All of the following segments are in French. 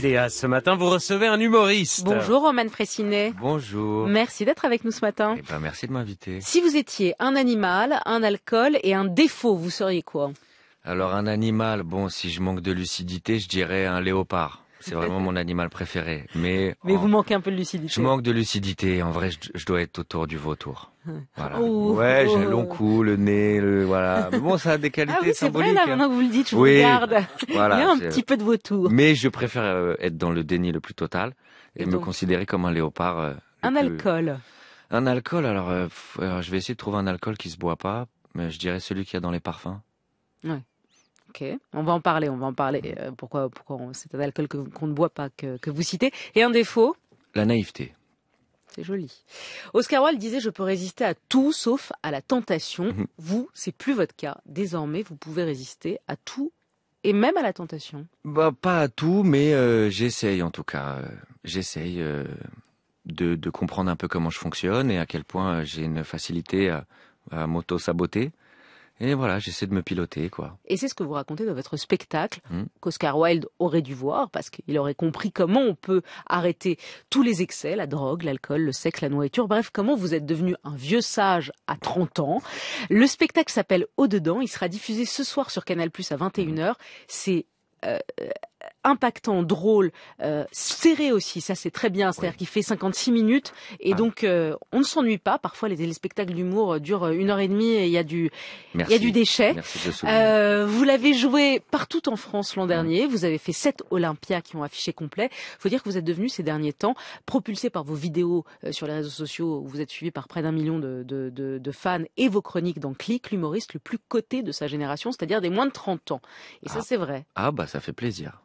ce matin, vous recevez un humoriste. Bonjour, Roman Fressinet. Bonjour. Merci d'être avec nous ce matin. Eh ben, merci de m'inviter. Si vous étiez un animal, un alcool et un défaut, vous seriez quoi Alors, un animal, bon, si je manque de lucidité, je dirais un léopard. C'est vraiment mon animal préféré. Mais, Mais vous manquez un peu de lucidité. Je manque de lucidité. En vrai, je dois être autour du vautour. Oh. ouais, j'ai un long cou, le nez, voilà. Mais bon, ça a des qualités ah oui, c'est vrai, là, hein. maintenant que vous le dites, je vous regarde. Il y a un petit peu de vautour. Mais je préfère euh, être dans le déni le plus total et, me considérer comme un léopard. Euh, un alcool. Un alcool, euh, alors, je vais essayer de trouver un alcool qui se boit pas, mais je dirais celui qu'il y a dans les parfums. Ouais. Ok, on va en parler, on va en parler. pourquoi pourquoi c'est un alcool qu'on ne boit pas, que, que vous citez. Et un défaut La naïveté. C'est joli. Oscar Wilde disait Je peux résister à tout sauf à la tentation. Mhm. Vous, c'est plus votre cas. Désormais, vous pouvez résister à tout et même à la tentation. Bah, pas à tout, mais euh, j'essaye en tout cas. Euh, j'essaye euh, de, comprendre un peu comment je fonctionne et à quel point j'ai une facilité à, à m'auto-saboter. Et voilà, j'essaie de me piloter, quoi. Et c'est ce que vous racontez dans votre spectacle, hmm. qu'Oscar Wilde aurait dû voir, parce qu'il aurait compris comment on peut arrêter tous les excès, la drogue, l'alcool, le sexe, la nourriture, bref, comment vous êtes devenu un vieux sage à 30 ans. Le spectacle s'appelle Au-dedans, il sera diffusé ce soir sur Canal+, Plus à 21h. C'est... Euh, impactant, drôle, euh, serré aussi, ça c'est très bien, c'est-à-dire qu'il fait 56 minutes et ah. donc euh, on ne s'ennuie pas. Parfois les spectacles d'humour euh, durent une heure et demie et il y a du, il y du déchet. vous l'avez joué partout en France l'an mmh. dernier, vous avez fait sept Olympia qui ont affiché complet. Il faut dire que vous êtes devenu ces derniers temps, propulsé par vos vidéos sur les réseaux sociaux, où vous êtes suivi par près d'un million de, fans et vos chroniques dans Click, l'humoriste le plus coté de sa génération, c'est-à-dire des moins de 30 ans. Et ça ah. c'est vrai. Ah bah ça fait plaisir.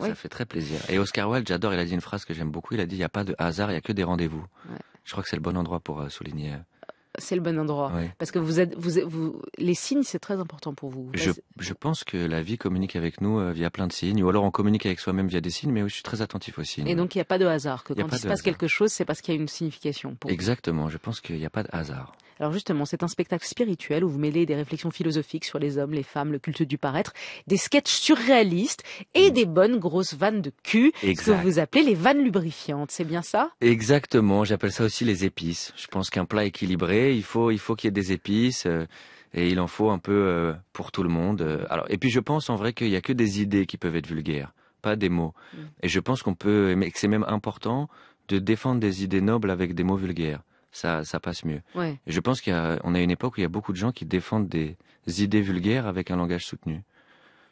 Ça fait très plaisir. Et Oscar Wilde, j'adore, il a dit une phrase que j'aime beaucoup. Il a dit il n'y a pas de hasard, il n'y a que des rendez-vous. Je crois que c'est le bon endroit pour euh, souligner. Euh, c'est le bon endroit. Parce que vous êtes, vous, les signes, c'est très important pour vous. je, pense que la vie communique avec nous euh, via plein de signes, ou alors on communique avec soi-même via des signes, mais je suis très attentif aux signes. Et donc il n'y a pas de hasard, que quand il se passe quelque chose, c'est parce qu'il y a une signification. Pour Exactement, je pense qu'il n'y a pas de hasard. Alors justement, c'est un spectacle spirituel où vous mêlez des réflexions philosophiques sur les hommes, les femmes, le culte du paraître, des sketchs surréalistes et mm. des bonnes grosses vannes de cul, que vous appelez les vannes lubrifiantes, c'est bien ça Exactement, j'appelle ça aussi les épices. Je pense qu'un plat équilibré, il faut il faut qu'il y ait des épices euh, et il en faut un peu euh, pour tout le monde. Euh. Alors et puis je pense en vrai qu'il n'y a que des idées qui peuvent être vulgaires, pas des mots. Mm. Et je pense qu'on peut que c'est même important de défendre des idées nobles avec des mots vulgaires ça, passe mieux. je pense qu'on a, une époque où il y a beaucoup de gens qui défendent des idées vulgaires avec un langage soutenu.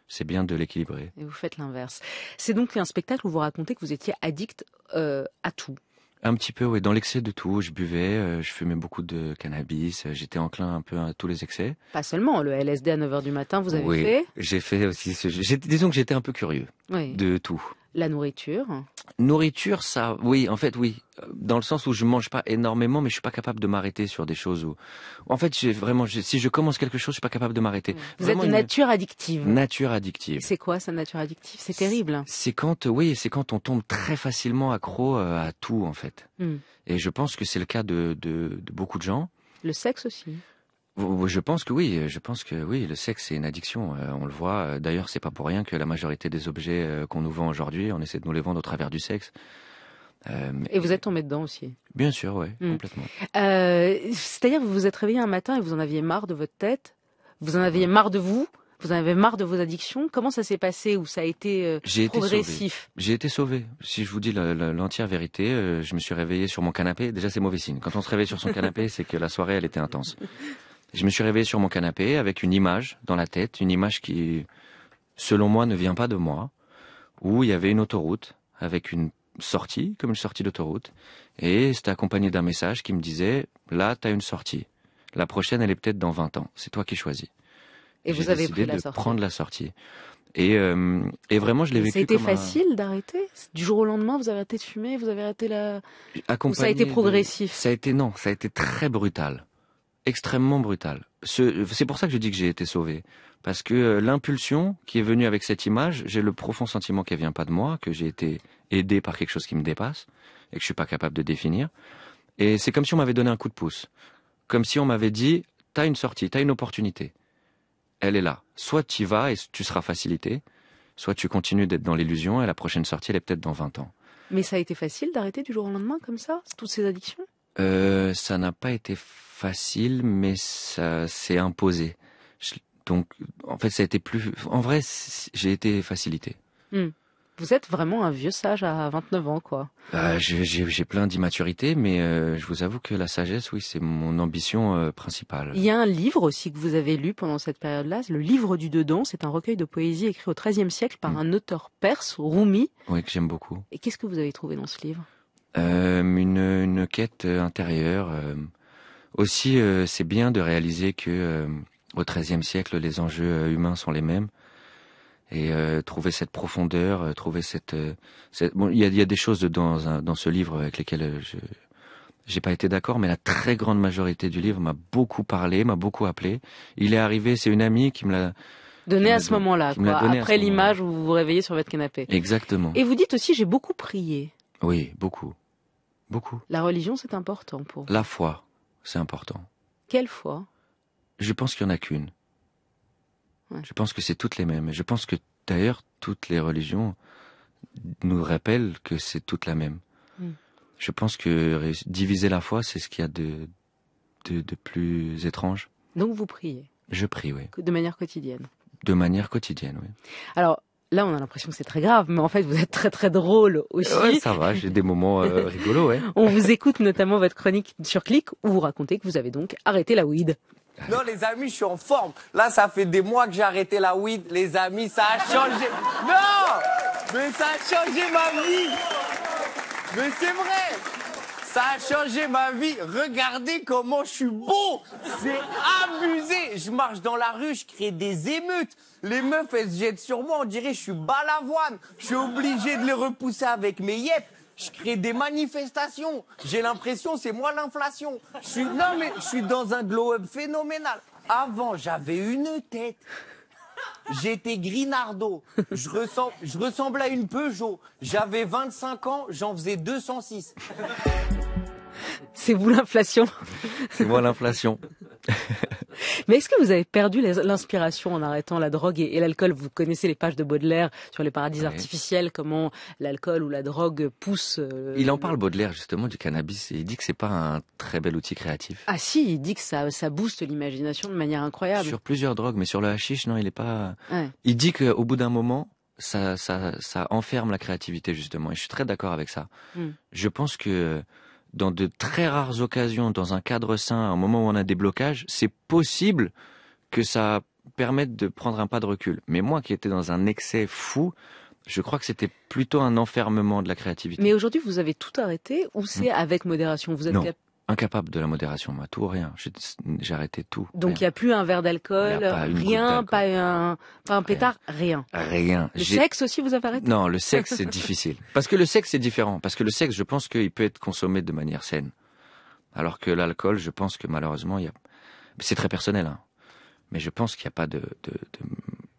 C'est bien de l'équilibrer. Et vous faites l'inverse. C'est donc un spectacle où vous racontez que vous étiez addict euh, à tout. Un petit peu, oui, dans l'excès de tout. Je buvais, euh, je fumais beaucoup de cannabis, euh, j'étais enclin un peu à tous les excès. Pas seulement, le LSD à 9h du matin, vous avez oui, J'ai fait aussi, ce... disons que j'étais un peu curieux de tout la nourriture Nourriture, ça, oui, en fait, oui. Dans le sens où je mange pas énormément, mais je suis pas capable de m'arrêter sur des choses où, en fait, j'ai vraiment, si je commence quelque chose, je suis pas capable de m'arrêter. Vous êtes une nature addictive. Nature addictive. C'est quoi sa nature addictive C'est terrible. C'est quand, oui, c'est quand on tombe très facilement accro euh, à tout, en fait. Hmm. Et je pense que c'est le cas de beaucoup de gens. Le sexe aussi. Je pense que oui, je pense que oui, le sexe c'est une addiction, euh, on le voit. D'ailleurs, c'est pas pour rien que la majorité des objets euh, qu'on nous vend aujourd'hui, on essaie de nous les vendre au travers du sexe. Euh, et vous êtes tombé dedans aussi Bien sûr, oui, hmm. complètement. C'est-à-dire, vous vous êtes réveillé un matin et vous en aviez marre de votre tête, vous en aviez marre de vous, vous en avez marre de vos addictions. Comment ça s'est passé ou ça a été progressif J'ai été sauvé. Si je vous dis l'entière vérité, je me suis réveillé sur mon canapé. Déjà, c'est mauvais signe. Quand on se réveille sur son canapé, c'est que la soirée, elle était intense. Je me suis réveillé sur mon canapé avec une image dans la tête, une image qui, selon moi, ne vient pas de moi, où il y avait une autoroute avec une sortie, comme une sortie d'autoroute, et c'était accompagné d'un message qui me disait, là, t'as une sortie. La prochaine, elle est peut-être dans 20 ans. C'est toi qui choisis. Et vous avez pris la de prendre la sortie. Et, euh, et vraiment, je l'ai vécu. Ça a été facile d'arrêter Du jour au lendemain, vous avez arrêté de fumer, vous avez arrêté la. ça a été progressif Ça a été non, ça a été très brutal extrêmement brutal. C'est pour ça que je dis que j'ai été sauvé. Parce que euh, l'impulsion qui est venue avec cette image, j'ai le profond sentiment qu'elle vient pas de moi, que j'ai été aidé par quelque chose qui me dépasse et que je suis pas capable de définir. Et c'est comme si on m'avait donné un coup de pouce. Comme si on m'avait dit, t'as une sortie, t'as une opportunité. Elle est là. Soit tu y vas et tu seras facilité, soit tu continues d'être dans l'illusion et la prochaine sortie, elle est peut-être dans 20 ans. Mais ça a été facile d'arrêter du jour au lendemain comme ça, toutes ces addictions euh, ça n'a pas été facile, mais ça s'est imposé. donc, en fait, ça a été plus. En vrai, j'ai été facilité. Hmm. Vous êtes vraiment un vieux sage à 29 ans, quoi. Bah, j'ai plein d'immaturité, mais euh, je vous avoue que la sagesse, oui, c'est mon ambition euh, principale. Il y a un livre aussi que vous avez lu pendant cette période-là, le Livre du Dedans. C'est un recueil de poésie écrit au XIIIe siècle par hmm. un auteur perse, Rumi. Oui, que j'aime beaucoup. Et qu'est-ce que vous avez trouvé dans ce livre euh, une, une, quête euh, intérieure. Euh. Aussi, c'est bien de réaliser que au XIIIe siècle, les enjeux humains sont les mêmes. Et trouver cette profondeur, trouver cette, bon, il y a, des choses dans dans ce livre avec lesquelles je j'ai pas été d'accord, mais la très grande majorité du livre m'a beaucoup parlé, m'a beaucoup appelé. Il est arrivé, c'est une amie qui me l'a donné à ce moment-là, après l'image où vous vous réveillez sur votre canapé. Exactement. Et vous dites aussi j'ai beaucoup prié. Oui, beaucoup. Beaucoup. La religion, c'est important pour vous. La foi, c'est important. Quelle foi Je pense qu'il n'y en a qu'une. Je pense que c'est toutes les mêmes. Je pense que d'ailleurs, toutes les religions nous rappellent que c'est toutes la même. Hmm. Je pense que diviser la foi, c'est ce qu'il y a de, de, de, plus étrange. Donc vous priez Je prie, oui. De manière quotidienne De manière quotidienne, oui. Alors, là, on a l'impression que c'est très grave, mais en fait, vous êtes très très drôle aussi. ça va, j'ai des moments euh, rigolos, on vous écoute notamment votre chronique sur Click où vous racontez que vous avez donc arrêté la weed. Non, les amis, je suis en forme. Là, ça fait des mois que j'ai arrêté la weed. Les amis, ça a changé. Non Mais ça a changé ma vie Mais c'est vrai ça a changé ma vie. Regardez comment je suis beau. C'est abusé. Je marche dans la rue, je crée des émeutes. Les meufs, elles se jettent sur moi. On dirait je suis balavoine. Je suis obligé de les repousser avec mes yep. Je crée des manifestations. J'ai l'impression, c'est moi l'inflation. Je suis, non mais, je suis dans un glow-up phénoménal. Avant, j'avais une tête. J'étais grinardo. Je, ressemble, je ressemblais à une Peugeot. J'avais 25 ans, j'en faisais 206. C'est vous l'inflation. C'est moi l'inflation. Mais est-ce que vous avez perdu l'inspiration en arrêtant la drogue et, l'alcool Vous connaissez les pages de Baudelaire sur les paradis artificiels, comment l'alcool ou la drogue pousse. Euh, il en parle Baudelaire justement du cannabis et il dit que c'est pas un très bel outil créatif. Ah si, il dit que ça, ça booste l'imagination de manière incroyable. Sur plusieurs drogues, mais sur le hashish, non, il est pas. Il dit qu'au bout d'un moment, ça, ça, ça enferme la créativité justement. Et je suis très d'accord avec ça. Hmm. Je pense que dans de très rares occasions, dans un cadre sain, à un moment où on a des blocages, c'est possible que ça permette de prendre un pas de recul. Mais moi qui étais dans un excès fou, je crois que c'était plutôt un enfermement de la créativité. Mais aujourd'hui, vous avez tout arrêté ou c'est hmm. avec modération Vous êtes incapable de la modération, moi, tout, rien. J'ai arrêté tout. Donc il n'y a plus un verre d'alcool, rien, pas un, un pétard, rien. Rien. Le sexe aussi, vous avez arrêté Non, le sexe, c'est difficile. Parce que le sexe, c'est différent. Parce que le sexe, je pense qu'il peut être consommé de manière saine. Alors que l'alcool, je pense que malheureusement, il y a... c'est très personnel. Hein. Mais je pense qu'il n'y a pas de,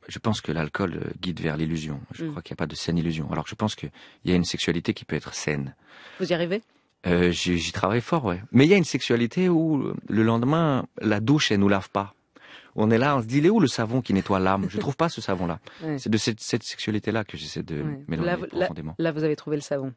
Je pense que l'alcool euh, guide vers l'illusion. Je mm. crois qu'il n'y a pas de saine illusion. Alors que je pense qu'il y a une sexualité qui peut être saine. Vous y arrivez euh, j'y travaille fort, ouais. Mais il y a une sexualité où le lendemain, la douche, elle nous lave pas. On est là, on se dit, il est où le savon qui nettoie l'âme Je ne trouve pas ce savon-là. C'est de cette, sexualité-là que j'essaie de mélanger là, profondément. Là, vous avez trouvé le savon.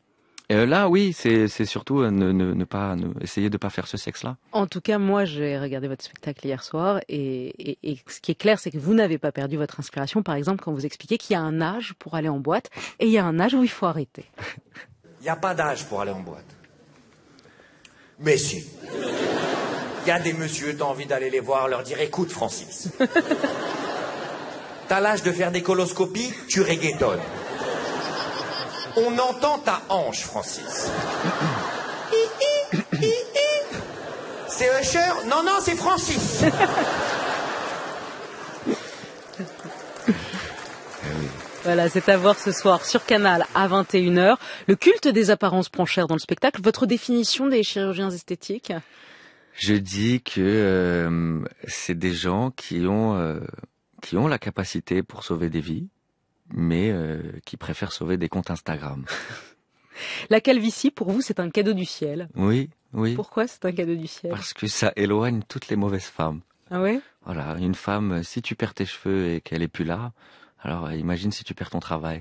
Euh, là, oui, c'est surtout euh, ne, ne, pas essayer de pas faire ce sexe-là. En tout cas, moi, j'ai regardé votre spectacle hier soir et, et ce qui est clair, c'est que vous n'avez pas perdu votre inspiration. Par exemple, quand vous expliquez qu'il y a un âge pour aller en boîte et il y a un âge où il faut arrêter. Il n'y a pas d'âge pour aller en boîte. Mais si. Il y a des messieurs, t'as envie d'aller les voir, leur dire écoute Francis. T'as l'âge de faire des coloscopies, tu reggaetonnes. On entend ta hanche, Francis. c'est Usher Non, non, c'est Francis. Voilà, c'est à voir ce soir sur Canal à 21h. Le culte des apparences prend cher dans le spectacle. Votre définition des chirurgiens esthétiques Je dis que euh, c'est des gens qui ont euh, qui ont la capacité pour sauver des vies, mais euh, qui préfèrent sauver des comptes Instagram. La calvitie, pour vous, c'est un cadeau du ciel. Oui, oui. Pourquoi c'est un cadeau du ciel Parce que ça éloigne toutes les mauvaises femmes. Ah oui Voilà, une femme, si tu perds tes cheveux et qu'elle est plus là, alors euh, imagine si tu perds ton travail.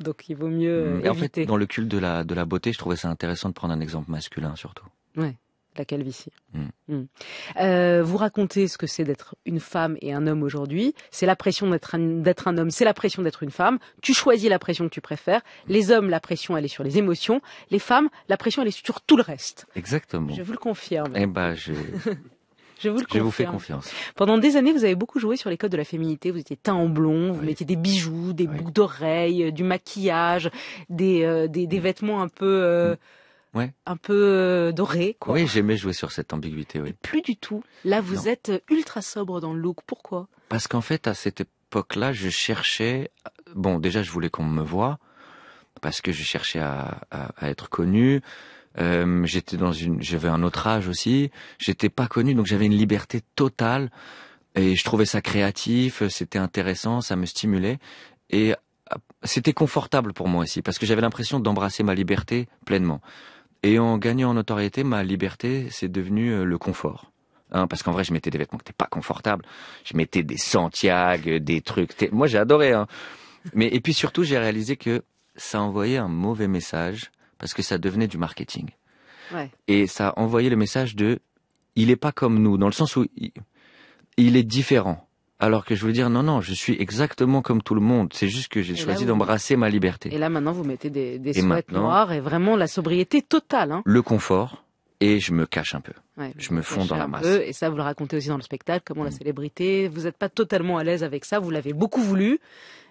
Donc il vaut mieux. Mmh. Euh, en fait, dans le culte de la, de la beauté, je trouvais ça intéressant de prendre un exemple masculin surtout. Ouais la calvitie. Mmh. Mmh. Euh, vous racontez ce que c'est d'être une femme et un homme aujourd'hui. C'est la pression d'être un, un homme, c'est la pression d'être une femme. Tu choisis la pression que tu préfères. Les hommes, la pression, elle est sur les émotions. Les femmes, la pression, elle est sur tout le reste. Exactement. Je vous le confirme. Eh ben, je... Je vous le confirme. fais confiance. Pendant des années, vous avez beaucoup joué sur les codes de la féminité. Vous étiez teint en blond, vous mettiez des bijoux, des boucles d'oreilles, euh, du maquillage, des, euh, des, mm. vêtements un peu... Euh, mm. ouais. un peu dorés. quoi. Oui, j'aimais jouer sur cette ambiguïté. Oui. plus du tout. Là, vous êtes ultra sobre dans le look. Pourquoi Parce qu'en fait, à cette époque-là, je cherchais. Bon, déjà, je voulais qu'on me voie parce que je cherchais à, à être connu. Euh, j'étais dans une, j'avais un autre âge aussi. J'étais pas connu, donc j'avais une liberté totale et je trouvais ça créatif, c'était intéressant, ça me stimulait et ah, c'était confortable pour moi aussi parce que j'avais l'impression d'embrasser ma liberté pleinement. Et en gagnant en notoriété, ma liberté, c'est devenu euh, le confort. Hein, parce qu'en vrai, je mettais des vêtements qui n'étaient pas confortables. Je mettais des Santiago, des trucs. Moi, j'ai adoré. Hein. Mais et puis surtout, j'ai réalisé que ça envoyait un mauvais message parce que ça devenait du marketing. Et ça envoyait le message de il n'est pas comme nous, dans le sens où il est différent. Alors que je veux dire, non, non, je suis exactement comme tout le monde. C'est juste que j'ai choisi d'embrasser ma liberté. Et là, maintenant, vous mettez des, des noires noirs et vraiment la sobriété totale. Hein. Le confort, et je me cache un peu. je me fonds dans la masse. et ça, vous le racontez aussi dans le spectacle, comment la mm. célébrité, vous n'êtes pas totalement à l'aise avec ça, vous l'avez beaucoup voulu.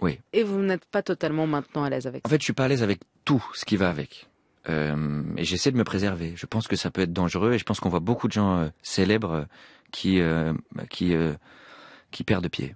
Oui. Et vous n'êtes pas totalement maintenant à l'aise avec ça. En fait, je suis pas à l'aise avec tout ce qui va avec. Euh, et j'essaie de me préserver. Je pense que ça peut être dangereux et je pense qu'on voit beaucoup de gens euh, célèbres euh, qui bah, qui qui perdent pied.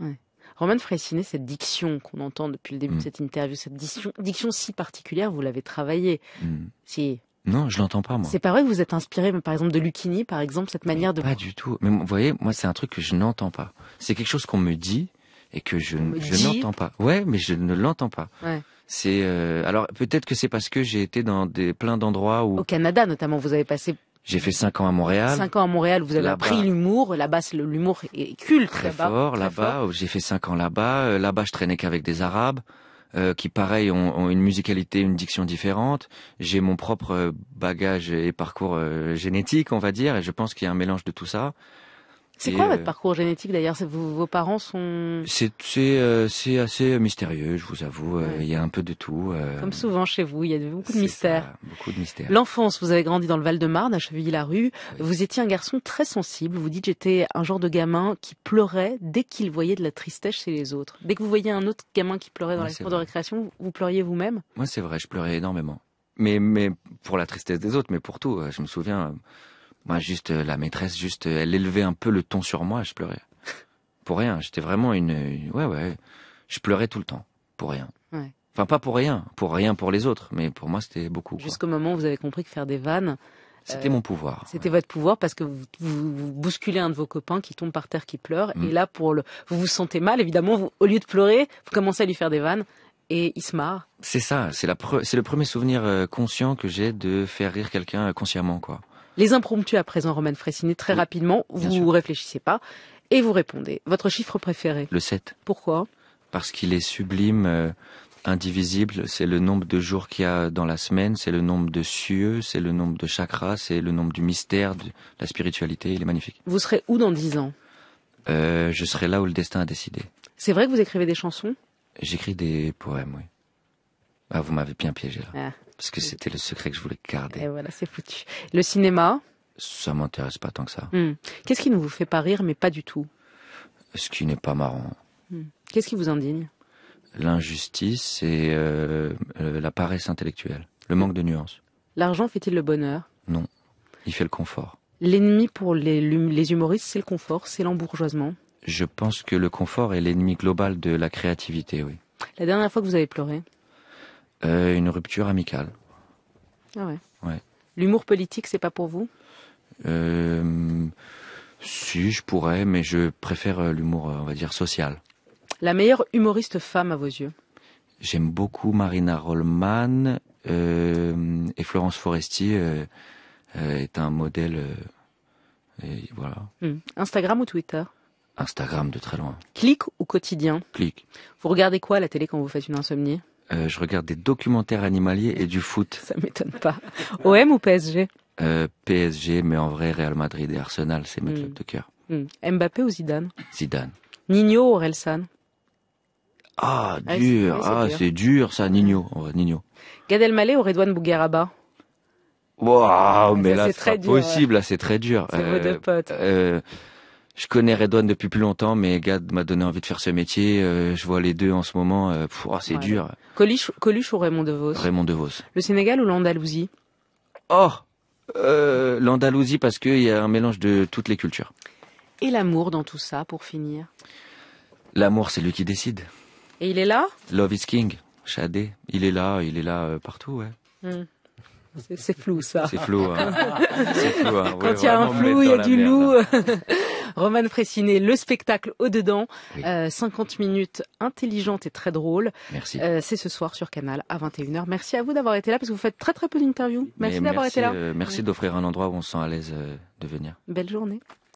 Ouais. Roman cette diction qu'on entend depuis le début de mm. cette interview, cette diction, diction si particulière, vous l'avez travaillée. Mm. Si. Non, je l'entends pas moi. C'est pas vrai que vous êtes inspiré, par exemple, de Lucini, par exemple, cette manière de. Pas du tout. Mais vous voyez, moi, c'est un truc que je n'entends pas. C'est quelque chose qu'on me dit et que je, n'entends pas. Ouais, mais je ne l'entends pas. Ouais. C'est euh, alors peut-être que c'est parce que j'ai été dans des plein d'endroits où au Canada notamment vous avez passé j'ai fait cinq ans à Montréal. Cinq ans à Montréal, vous avez appris l'humour. Là-bas, l'humour est culte. Très là fort, là-bas. J'ai fait cinq ans là-bas. Euh, là-bas, je traînais qu'avec des Arabes. Euh, qui pareil ont, une musicalité, une diction différente. J'ai mon propre bagage et parcours génétique, on va dire, et je pense qu'il y a un mélange de tout ça. C'est quoi votre euh, parcours génétique d'ailleurs Vos parents sont C'est c'est euh, assez euh, mystérieux, je vous avoue. Il y a un peu de tout. Comme souvent chez vous, il y a beaucoup de mystères. beaucoup de mystères. L'enfance, vous avez grandi dans le Val-de-Marne, à Chevilly-la-Rue. Vous étiez un garçon très sensible. Vous dites j'étais un genre de gamin qui pleurait dès qu'il voyait de la tristesse chez les autres. Dès que vous voyiez un autre gamin qui pleurait dans les la cour de récréation, vous pleuriez vous-même Moi, c'est vrai, je pleurais énormément. Mais mais pour la tristesse des autres, mais pour tout. Je me souviens moi, juste euh, la maîtresse, juste, euh, elle élevait un peu le ton sur moi, je pleurais. Pour rien. J'étais vraiment une, ouais, ouais. Je pleurais tout le temps. Pour rien. Ouais. Enfin, pas pour rien. Pour rien pour les autres. Mais pour moi, c'était beaucoup. Jusqu'au moment où vous avez compris que faire des vannes. C'était euh, mon pouvoir. C'était votre pouvoir parce que vous, vous, bousculez un de vos copains qui tombe par terre, qui pleure. Mm. Et là, pour le, vous vous sentez mal, évidemment. au lieu de pleurer, vous commencez à lui faire des vannes et il se marre. C'est ça. C'est c'est le premier souvenir conscient que j'ai de faire rire quelqu'un consciemment, quoi. Les impromptus à présent, Roman très rapidement, vous ne réfléchissez pas et vous répondez. Votre chiffre préféré Le 7. Pourquoi Parce qu'il est sublime, euh, indivisible, c'est le nombre de jours qu'il y a dans la semaine, c'est le nombre de cieux, c'est le nombre de chakras, c'est le nombre du mystère, de la spiritualité, il est magnifique. Vous serez où dans 10 ans euh, Je serai là où le destin a décidé. C'est vrai que vous écrivez des chansons J'écris des poèmes, oui. Ah, vous m'avez bien piégé là. Ah. Parce que c'était le secret que je voulais garder. Et voilà, c'est foutu. Le cinéma Ça m'intéresse pas tant que ça. Hmm. Qu'est-ce qui ne vous fait pas rire, mais pas du tout Ce qui n'est pas marrant. Hmm. Qu'est-ce qui vous indigne L'injustice et euh, euh, la paresse intellectuelle, le manque de nuances. L'argent fait-il le bonheur Non, il fait le confort. L'ennemi pour les humoristes, c'est le confort, c'est l'embourgeoisement. Je pense que le confort est l'ennemi global de la créativité, oui. La dernière fois que vous avez pleuré euh, une rupture amicale. Ah ouais. L'humour politique, c'est pas pour vous euh, Si, je pourrais, mais je préfère euh, l'humour, on va dire, social. La meilleure humoriste femme à vos yeux J'aime beaucoup Marina Rollman et Florence Foresti est un modèle. voilà. Hmm. Instagram ou Twitter Instagram de très loin. Clic ou quotidien Clic. Vous regardez quoi à la télé quand vous faites une insomnie euh, je regarde des documentaires animaliers et du foot. Ça m'étonne pas. OM ou PSG euh, PSG, mais en vrai Real Madrid et Arsenal, c'est mes hmm. clubs de cœur. Hmm. Mbappé ou Zidane Zidane. Nino ou Orelsan ah, ah, ah, dur, ah, c'est dur ça, Nino. En Gad ou Redouane Bougueraba Waouh, mais là, c'est très possible, là, c'est très dur. C'est euh, je connais Redouane depuis plus longtemps, mais Gad m'a donné envie de faire ce métier. Euh, je vois les deux en ce moment. Euh, oh, c'est dur. Coluche, Coluche ou Raymond Devos Raymond Devos. Le Sénégal ou l'Andalousie Oh euh, L'Andalousie parce qu'il y a un mélange de toutes les cultures. Et l'amour dans tout ça, pour finir L'amour, c'est lui qui décide. Et il est là Love is King, Shadé. Il est là, il est là partout, ouais. Hmm. C'est flou ça. C'est flou. Hein. hein. Quand il y a un flou, il y a du loup. Hein. Romane fressinet le spectacle au-dedans. 50 euh, minutes intelligentes et très drôles. Merci. Euh, c'est ce soir sur Canal à 21h. Merci à vous d'avoir été là parce que vous faites très très peu d'interviews. Merci d'avoir été là. Euh, merci d'offrir un endroit où on se sent à l'aise de venir. Belle journée.